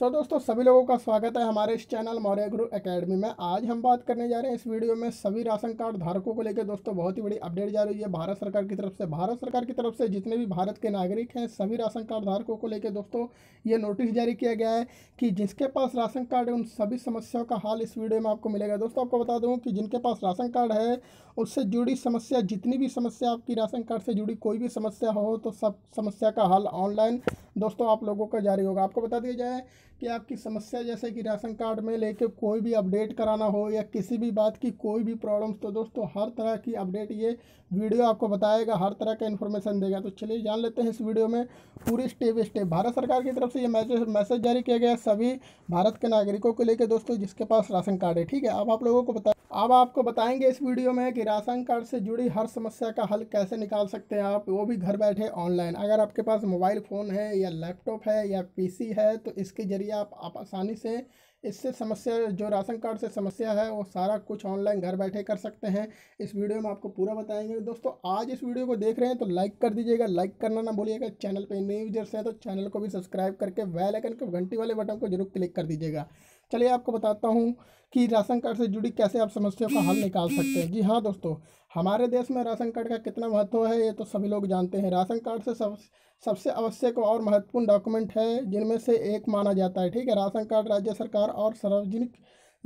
सो so, दोस्तों सभी लोगों का स्वागत है हमारे इस चैनल मौर्य गुरु एकेडमी में आज हम बात करने जा रहे हैं इस वीडियो में सभी राशन कार्ड धारकों को लेकर दोस्तों बहुत ही बड़ी अपडेट जा रही है भारत सरकार की तरफ से भारत सरकार की तरफ से जितने भी भारत के नागरिक हैं सभी राशन कार्ड धारकों को लेकर दोस्तों ये नोटिस जारी किया गया है कि जिसके पास राशन कार्ड है उन सभी समस्याओं का हाल इस वीडियो में आपको मिलेगा दोस्तों आपको बता दूँ कि जिनके पास राशन कार्ड है उससे जुड़ी समस्या जितनी भी समस्या आपकी राशन कार्ड से जुड़ी कोई भी समस्या हो तो सब समस्या का हल ऑनलाइन दोस्तों आप लोगों का जारी होगा आपको बता दिया जाए कि आपकी समस्या जैसे कि राशन कार्ड में लेके कोई भी अपडेट कराना हो या किसी भी बात की कोई भी प्रॉब्लम्स तो दोस्तों हर तरह की अपडेट ये वीडियो आपको बताएगा हर तरह का इन्फॉर्मेशन देगा तो चलिए जान लेते हैं इस वीडियो में पूरी स्टेप स्टेप भारत सरकार की तरफ से ये मैसेज मैसेज जारी किया गया सभी भारत के नागरिकों को लेकर दोस्तों जिसके पास राशन कार्ड है ठीक है अब आप लोगों को बता अब आपको बताएंगे इस वीडियो में कि राशन कार्ड से जुड़ी हर समस्या का हल कैसे निकाल सकते हैं आप वो भी घर बैठे ऑनलाइन अगर आपके पास मोबाइल फ़ोन है या लैपटॉप है या पीसी है तो इसके ज़रिए आप, आप आसानी से इससे समस्या जो राशन कार्ड से समस्या है वो सारा कुछ ऑनलाइन घर बैठे कर सकते हैं इस वीडियो में आपको पूरा बताएंगे दोस्तों आज इस वीडियो को देख रहे हैं तो लाइक कर दीजिएगा लाइक करना ना भूलिएगा चैनल पर न्यूजर्स यूजर्स हैं तो चैनल को भी सब्सक्राइब करके वेल के घंटी वाले बटन को जरूर क्लिक कर दीजिएगा चलिए आपको बताता हूँ कि राशन कार्ड से जुड़ी कैसे आप समस्याओं का हल निकाल सकते हैं जी हाँ दोस्तों हमारे देश में राशन कार्ड का कितना महत्व है ये तो सभी लोग जानते हैं राशन कार्ड से सब सबसे आवश्यक और महत्वपूर्ण डॉक्यूमेंट है जिनमें से एक माना जाता है ठीक है राशन कार्ड राज्य सरकार और सार्वजनिक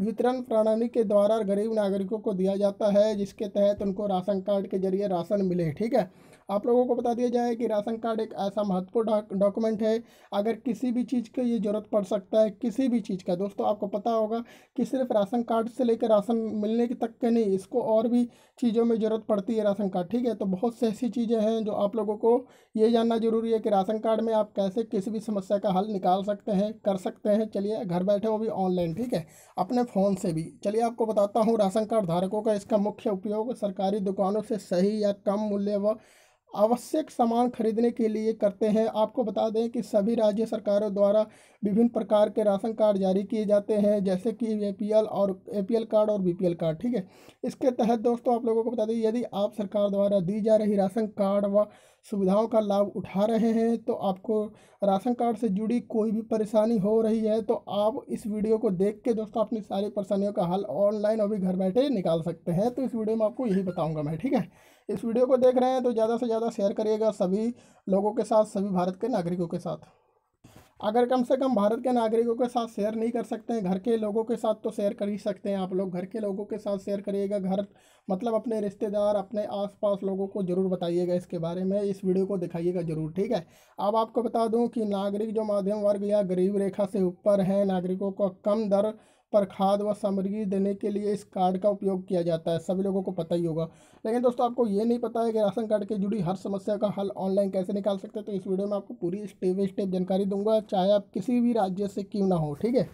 वितरण प्रणाली के द्वारा गरीब नागरिकों को दिया जाता है जिसके तहत उनको राशन कार्ड के जरिए राशन मिले ठीक है आप लोगों को बता दिया जाए कि राशन कार्ड एक ऐसा महत्वपूर्ण डॉक्यूमेंट है अगर किसी भी चीज़ की ये ज़रूरत पड़ सकता है किसी भी चीज़ का दोस्तों आपको पता होगा कि सिर्फ राशन कार्ड से लेकर राशन मिलने की तक के नहीं इसको और भी चीज़ों में ज़रूरत पड़ती है राशन कार्ड ठीक है तो बहुत सी ऐसी चीज़ें हैं जो आप लोगों को ये जानना ज़रूरी है कि राशन कार्ड में आप कैसे किसी भी समस्या का हल निकाल सकते हैं कर सकते हैं चलिए घर बैठे वो भी ऑनलाइन ठीक है अपने हैं फ़ोन से भी चलिए आपको बताता हूँ राशन कार्ड धारकों का इसका मुख्य उपयोग सरकारी दुकानों से सही या कम मूल्य व आवश्यक सामान खरीदने के लिए करते हैं आपको बता दें कि सभी राज्य सरकारों द्वारा विभिन्न प्रकार के राशन कार्ड जारी किए जाते हैं जैसे कि ए और ए कार्ड और बी कार्ड ठीक है इसके तहत दोस्तों आप लोगों को बता दें यदि आप सरकार द्वारा दी जा रही राशन कार्ड व सुविधाओं का लाभ उठा रहे हैं तो आपको राशन कार्ड से जुड़ी कोई भी परेशानी हो रही है तो आप इस वीडियो को देख के दोस्तों अपनी सारी परेशानियों का हल ऑनलाइन अभी घर बैठे निकाल सकते हैं तो इस वीडियो में आपको यही बताऊँगा मैं ठीक है इस वीडियो को देख रहे हैं तो ज़्यादा से ज़्यादा ज़्यादा शेयर करिएगा सभी लोगों के साथ सभी भारत के नागरिकों के साथ अगर कम से कम भारत के नागरिकों के साथ शेयर नहीं कर सकते हैं घर के लोगों के साथ तो शेयर कर ही सकते हैं आप लोग घर के लोगों के साथ शेयर करिएगा घर मतलब अपने रिश्तेदार अपने आसपास लोगों को ज़रूर बताइएगा इसके बारे में इस वीडियो को दिखाइएगा ज़रूर ठीक है अब आपको बता दूं कि नागरिक जो माध्यम वर्ग या गरीब रेखा से ऊपर हैं नागरिकों को कम दर पर खाद व सामग्री देने के लिए इस कार्ड का उपयोग किया जाता है सभी लोगों को पता ही होगा लेकिन दोस्तों आपको ये नहीं पता है कि राशन कार्ड के जुड़ी हर समस्या का हल ऑनलाइन कैसे निकाल सकते हैं तो इस वीडियो में आपको पूरी स्टेप बाई स्टेप जानकारी दूंगा चाहे आप किसी भी राज्य से क्यों ना हो ठीक है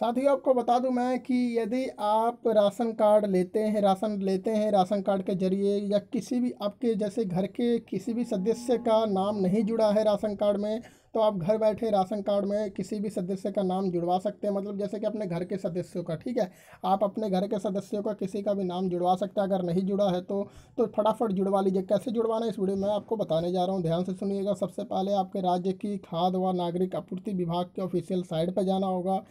साथ ही आपको बता दूं मैं कि यदि आप राशन कार्ड लेते हैं राशन लेते हैं राशन कार्ड के जरिए या किसी भी आपके जैसे घर के किसी भी सदस्य का नाम नहीं जुड़ा है राशन कार्ड में तो आप घर बैठे राशन कार्ड में किसी भी सदस्य का नाम जुड़वा सकते हैं मतलब जैसे कि अपने घर के सदस्यों का ठीक है आप अपने घर के सदस्यों का किसी का भी नाम जुड़वा सकते हैं अगर नहीं जुड़ा है तो तो फटाफट जुड़वा लीजिए कैसे जुड़वाना है इस वीडियो में आपको बताने जा रहा हूँ ध्यान से सुनिएगा सबसे पहले आपके राज्य की खाद व नागरिक आपूर्ति विभाग के ऑफिशियल साइट पर जाना होगा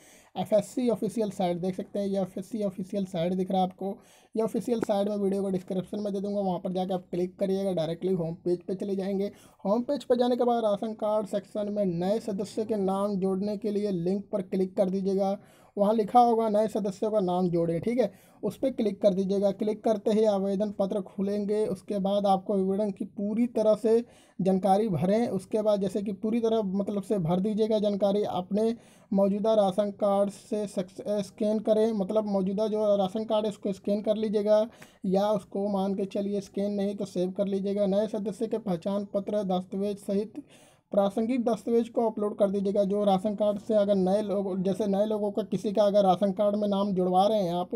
F S C official site देख सकते हैं ये F S C official site दिख रहा है आपको ये ऑफिशियल साइट में वीडियो को डिस्क्रिप्शन में दे दूंगा वहाँ पर जाकर आप क्लिक करिएगा डायरेक्टली होम पेज पे चले जाएंगे होम पेज पे जाने के बाद राशन कार्ड सेक्शन स्थान में नए सदस्य के नाम जोड़ने के लिए लिंक पर क्लिक कर दीजिएगा वहाँ लिखा होगा नए सदस्यों का नाम जोड़ें ठीक है उस पर क्लिक कर दीजिएगा क्लिक करते ही आवेदन पत्र खुलेंगे उसके बाद आपको विवरण की पूरी तरह से जानकारी भरें उसके बाद जैसे कि पूरी तरह मतलब से भर दीजिएगा जानकारी अपने मौजूदा राशन कार्ड से स्कैन करें मतलब मौजूदा जो राशन कार्ड है उसको स्कैन कर लीजिएगा या उसको मान के चलिए स्कैन नहीं तो सेव कर लीजिएगा नए सदस्य के पहचान पत्र दस्तावेज सहित प्रासंगिक दस्तावेज को अपलोड कर दीजिएगा जो राशन कार्ड से अगर नए लोग जैसे नए लोगों का किसी का अगर राशन कार्ड में नाम जुड़वा रहे हैं आप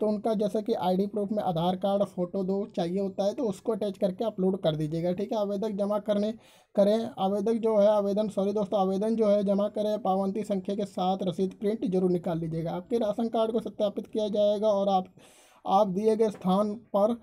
तो उनका जैसे कि आईडी प्रूफ में आधार कार्ड फ़ोटो दो चाहिए होता है तो उसको अटैच करके अपलोड कर दीजिएगा ठीक है आवेदक जमा करने करें आवेदक जो है आवेदन सॉरी दोस्तों आवेदन जो है जमा करें पावंती संख्या के साथ रसीद प्रिंट जरूर निकाल लीजिएगा आपके राशन कार्ड को सत्यापित किया जाएगा और आप आप दिए गए स्थान पर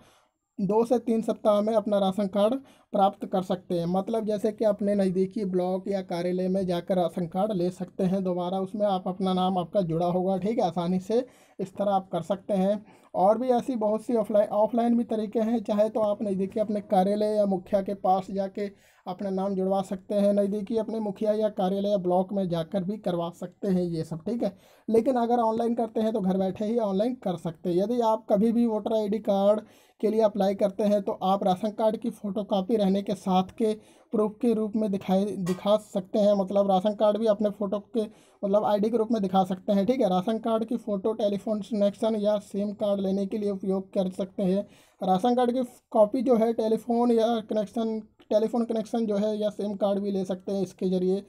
दो से तीन सप्ताह में अपना राशन कार्ड प्राप्त कर सकते हैं मतलब जैसे कि अपने नज़दीकी ब्लॉक या कार्यालय में जाकर राशन कार्ड ले सकते हैं दोबारा उसमें आप अपना नाम आपका जुड़ा होगा ठीक है आसानी से इस तरह आप कर सकते हैं और भी ऐसी बहुत सी ऑफलाइन ऑफलाइन भी तरीके हैं चाहे तो आप नज़दीकी अपने कार्यालय या मुखिया के पास जाके अपना नाम जुड़वा सकते हैं नज़दीकी अपने मुखिया या कार्यालय या ब्लॉक में जाकर भी करवा सकते हैं ये सब ठीक है लेकिन अगर ऑनलाइन करते हैं तो घर बैठे ही ऑनलाइन कर सकते हैं यदि आप कभी भी वोटर आई कार्ड के लिए अप्लाई करते हैं तो आप राशन कार्ड की फ़ोटोकॉपी रहने के साथ के प्रूफ के रूप में दिखाई दिखा सकते हैं मतलब राशन कार्ड भी अपने फ़ोटो के मतलब आईडी के रूप में दिखा सकते हैं ठीक है राशन कार्ड की फ़ोटो टेलीफोन कनेक्शन या सिम कार्ड लेने के लिए उपयोग कर सकते हैं राशन कार्ड की कॉपी जो है टेलीफोन या कनेक्शन टेलीफोन कनेक्शन जो है या सिम कार्ड भी ले सकते हैं इसके ज़रिए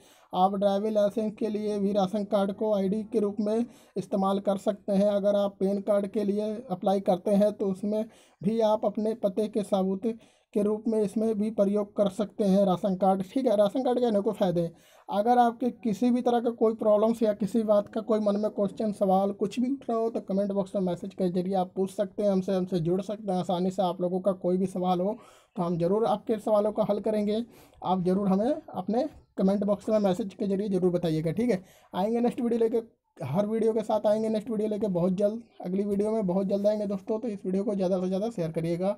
आप ड्राइविंग लाइसेंस के लिए भी राशन कार्ड को आईडी के रूप में इस्तेमाल कर सकते हैं अगर आप पेन कार्ड के लिए अप्लाई करते हैं तो उसमें भी आप अपने पते के सबूत के रूप में इसमें भी प्रयोग कर सकते हैं राशन कार्ड ठीक है राशन कार्ड के अनेकों फ़ायदे हैं अगर आपके किसी भी तरह का कोई प्रॉब्लम्स या किसी बात का कोई मन में क्वेश्चन सवाल कुछ भी उठ रहा हो तो कमेंट बॉक्स में मैसेज के जरिए आप पूछ सकते हैं हमसे हमसे जुड़ सकते हैं आसानी से आप लोगों का कोई भी सवाल हो तो हम ज़रूर आपके सवालों का हल करेंगे आप ज़रूर हमें अपने कमेंट बॉक्स में मैसेज के जरिए ज़रूर बताइएगा ठीक है आएंगे नेक्स्ट वीडियो लेके हर वीडियो के साथ आएंगे नेक्स्ट वीडियो लेके बहुत जल्द अगली वीडियो में बहुत जल्द आएंगे दोस्तों तो इस वीडियो को ज़्यादा से ज़्यादा शेयर करिएगा